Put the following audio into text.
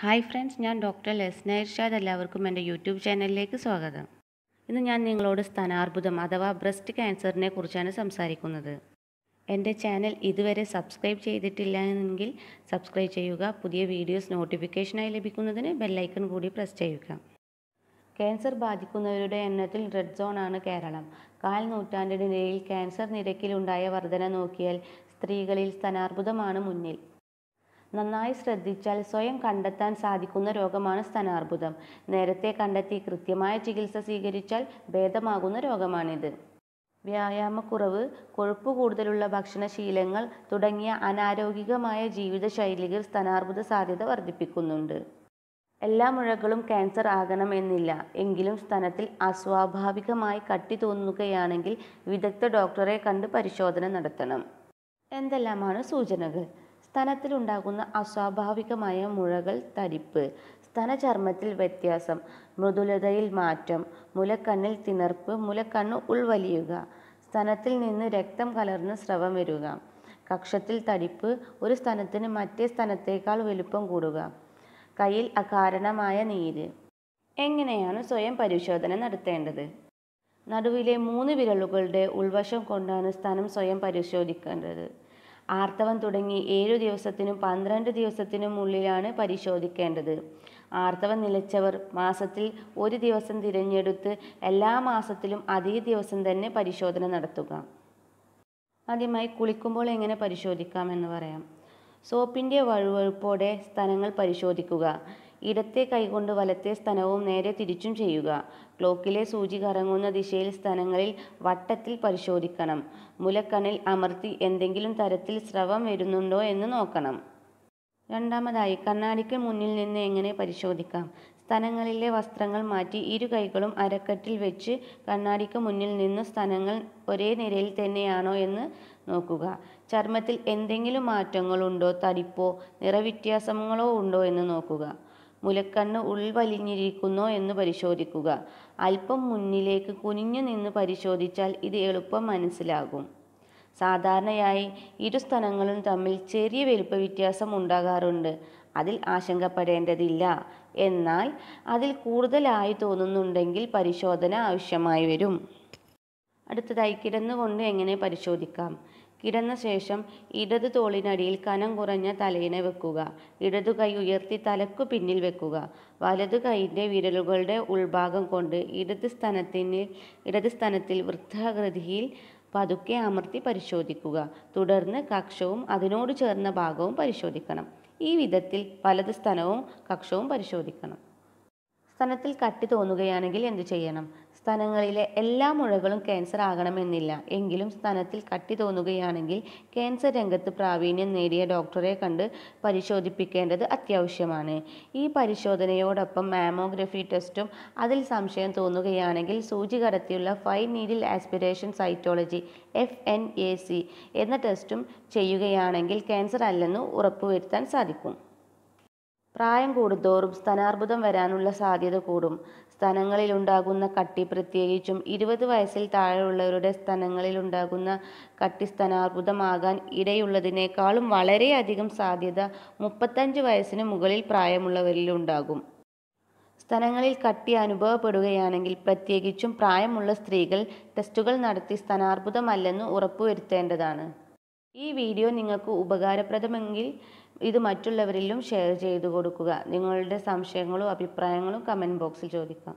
hi friends ഞാൻ doctor Lesna Irshad എല്ലാവർക്കും എൻ്റെ യൂട്യൂബ് ചാനലിലേക്ക് സ്വാഗതം ഇന്ന് ഞാൻ നിങ്ങളോട് സ്ഥാനാർബുദം അഥവാ ബ്രസ്റ്റ് ക്യാൻസറിനെ കുറിച്ചാണ് സംസാരിക്കുന്നത് എൻ്റെ ചാനൽ ഇതുവരെ സബ്സ്ക്രൈബ് ചെയ്തിട്ടില്ല എങ്കിൽ സബ്സ്ക്രൈബ് ചെയ്യുക പുതിയ വീഡിയോസ് നോട്ടിഫിക്കേഷനായി ലഭിക്കുന്നതിന് ബെല്ലൈക്കൺ കൂടി പ്രസ് ചെയ്യുക ക്യാൻസർ ബാധിക്കുന്നവരുടെ എണ്ണത്തിൽ റെഡ് സോണാണ് കേരളം കാൽ നൂറ്റാണ്ടിനിടയിൽ ക്യാൻസർ നിരക്കിലുണ്ടായ വർധന നോക്കിയാൽ സ്ത്രീകളിൽ സ്ഥാനാർബുദമാണ് മുന്നിൽ നന്നായി ശ്രദ്ധിച്ചാൽ സ്വയം കണ്ടെത്താൻ സാധിക്കുന്ന രോഗമാണ് സ്തനാർബുദം നേരത്തെ കണ്ടെത്തി കൃത്യമായ ചികിത്സ സ്വീകരിച്ചാൽ ഭേദമാകുന്ന രോഗമാണിത് വ്യായാമക്കുറവ് കൊഴുപ്പ് കൂടുതലുള്ള ഭക്ഷണശീലങ്ങൾ തുടങ്ങിയ അനാരോഗികമായ ജീവിതശൈലികൾ സ്തനാർബുദ സാധ്യത വർദ്ധിപ്പിക്കുന്നുണ്ട് എല്ലാ മുഴകളും ക്യാൻസർ ആകണമെന്നില്ല എങ്കിലും സ്തനത്തിൽ അസ്വാഭാവികമായി കട്ടി തോന്നുകയാണെങ്കിൽ വിദഗ്ധ ഡോക്ടറെ കണ്ട് പരിശോധന നടത്തണം എന്തെല്ലാമാണ് സൂചനകൾ സ്തനത്തിലുണ്ടാകുന്ന അസ്വാഭാവികമായ മുഴകൾ തരിപ്പ് സ്തനചർമ്മത്തിൽ വ്യത്യാസം മൃദുലതയിൽ മാറ്റം മുലക്കണ്ണിൽ തിണർപ്പ് മുലക്കണ്ണ് ഉൾവലിയുക സ്തനത്തിൽ നിന്ന് രക്തം കലർന്ന് സ്രവം വരിക കക്ഷത്തിൽ തടിപ്പ് ഒരു സ്ഥലത്തിന് മറ്റേ സ്ഥലത്തേക്കാൾ വലുപ്പം കൂടുക കയ്യിൽ അകാരണമായ നീര് എങ്ങനെയാണ് സ്വയം പരിശോധന നടത്തേണ്ടത് നടുവിലെ മൂന്ന് വിരലുകളുടെ ഉൾവശം കൊണ്ടാണ് സ്ഥാനം സ്വയം പരിശോധിക്കേണ്ടത് ആർത്തവം തുടങ്ങി ഏഴു ദിവസത്തിനും പന്ത്രണ്ട് ദിവസത്തിനും ഉള്ളിലാണ് പരിശോധിക്കേണ്ടത് ആർത്തവം നിലച്ചവർ മാസത്തിൽ ഒരു ദിവസം തിരഞ്ഞെടുത്ത് എല്ലാ മാസത്തിലും അതേ ദിവസം തന്നെ പരിശോധന നടത്തുക ആദ്യമായി കുളിക്കുമ്പോൾ എങ്ങനെ പരിശോധിക്കാമെന്ന് എന്ന് പറയാം സോപ്പിൻ്റെ വഴുവഴുപ്പോടെ സ്ഥലങ്ങൾ പരിശോധിക്കുക ഇടത്തെ കൈകൊണ്ട് വലത്തെ സ്തനവും നേരെ തിരിച്ചും ചെയ്യുക ക്ലോക്കിലെ സൂചി കറങ്ങുന്ന ദിശയിൽ സ്ഥലങ്ങളിൽ വട്ടത്തിൽ പരിശോധിക്കണം മുലക്കണിൽ അമർത്തി എന്തെങ്കിലും തരത്തിൽ സ്രവം വരുന്നുണ്ടോ എന്ന് നോക്കണം രണ്ടാമതായി കണ്ണാടിക്ക് മുന്നിൽ നിന്ന് എങ്ങനെ പരിശോധിക്കാം സ്ഥലങ്ങളിലെ വസ്ത്രങ്ങൾ മാറ്റി ഇരു കൈകളും അരക്കെട്ടിൽ വെച്ച് കണ്ണാടിക്ക് മുന്നിൽ നിന്ന് സ്ഥലങ്ങൾ ഒരേ നിരയിൽ തന്നെയാണോ എന്ന് നോക്കുക ചർമ്മത്തിൽ എന്തെങ്കിലും മാറ്റങ്ങളുണ്ടോ തടിപ്പോ നിറവ്യത്യാസങ്ങളോ ഉണ്ടോ എന്ന് നോക്കുക മുലക്കണ്ണ് ഉൾവലിഞ്ഞിരിക്കുന്നോ എന്ന് പരിശോധിക്കുക അല്പം മുന്നിലേക്ക് കുനിഞ്ഞു നിന്ന് പരിശോധിച്ചാൽ ഇത് എളുപ്പം മനസ്സിലാകും സാധാരണയായി ഇരു സ്ഥലങ്ങളും തമ്മിൽ ചെറിയ വലുപ്പ വ്യത്യാസം ഉണ്ടാകാറുണ്ട് അതിൽ ആശങ്കപ്പെടേണ്ടതില്ല എന്നാൽ അതിൽ കൂടുതലായി തോന്നുന്നുണ്ടെങ്കിൽ പരിശോധന ആവശ്യമായി വരും അടുത്തതായി കിടന്നുകൊണ്ട് എങ്ങനെ പരിശോധിക്കാം കിടന്ന ശേഷം ഇടത് തോളിനടിയിൽ കനം കുറഞ്ഞ തലയിനെ വെക്കുക ഇടതു കൈ ഉയർത്തി തലക്കു പിന്നിൽ വെക്കുക വലതു കൈയിൻ്റെ വിരലുകളുടെ ഉൾഭാഗം കൊണ്ട് ഇടത് സ്ഥാനത്തിന് ഇടത് സ്ഥാനത്തിൽ വൃത്താകൃതിയിൽ പതുക്കെ അമർത്തി പരിശോധിക്കുക തുടർന്ന് കക്ഷവും അതിനോട് ചേർന്ന ഭാഗവും പരിശോധിക്കണം ഈ വിധത്തിൽ വലത് സ്ഥലവും കക്ഷവും പരിശോധിക്കണം സ്ഥലത്തിൽ കട്ടി തോന്നുകയാണെങ്കിൽ എന്തു ചെയ്യണം സ്തനങ്ങളിലെ എല്ലാ മുഴകളും ക്യാൻസർ ആകണമെന്നില്ല എങ്കിലും സ്തനത്തിൽ കട്ടി തോന്നുകയാണെങ്കിൽ ക്യാൻസർ രംഗത്ത് പ്രാവീണ്യം നേടിയ ഡോക്ടറെ കണ്ട് പരിശോധിപ്പിക്കേണ്ടത് അത്യാവശ്യമാണ് ഈ പരിശോധനയോടൊപ്പം മാമോഗ്രഫി ടെസ്റ്റും അതിൽ സംശയം തോന്നുകയാണെങ്കിൽ സൂചി കടത്തിയുള്ള fine needle aspiration cytology F N A C എന്ന ടെസ്റ്റും ചെയ്യുകയാണെങ്കിൽ ക്യാൻസർ അല്ലെന്ന് ഉറപ്പുവരുത്താൻ സാധിക്കും പ്രായം കൂടുന്തോറും സ്തനാർബുദം വരാനുള്ള സാധ്യത കൂടും സ്തനങ്ങളിലുണ്ടാകുന്ന കട്ടി പ്രത്യേകിച്ചും ഇരുപത് വയസ്സിൽ താഴെയുള്ളവരുടെ സ്തനങ്ങളിലുണ്ടാകുന്ന കട്ടി സ്തനാർബുദമാകാൻ ഇടയുള്ളതിനേക്കാളും വളരെയധികം സാധ്യത മുപ്പത്തഞ്ച് വയസ്സിന് മുകളിൽ പ്രായമുള്ളവരിലുണ്ടാകും സ്തനങ്ങളിൽ കട്ടി അനുഭവപ്പെടുകയാണെങ്കിൽ പ്രത്യേകിച്ചും പ്രായമുള്ള സ്ത്രീകൾ ടെസ്റ്റുകൾ നടത്തി സ്തനാർബുദമല്ലെന്ന് ഉറപ്പുവരുത്തേണ്ടതാണ് ഈ വീഡിയോ നിങ്ങൾക്ക് ഉപകാരപ്രദമെങ്കിൽ ഇത് മറ്റുള്ളവരിലും ഷെയർ ചെയ്തു കൊടുക്കുക നിങ്ങളുടെ സംശയങ്ങളും അഭിപ്രായങ്ങളും കമൻറ്റ് ബോക്സിൽ ചോദിക്കാം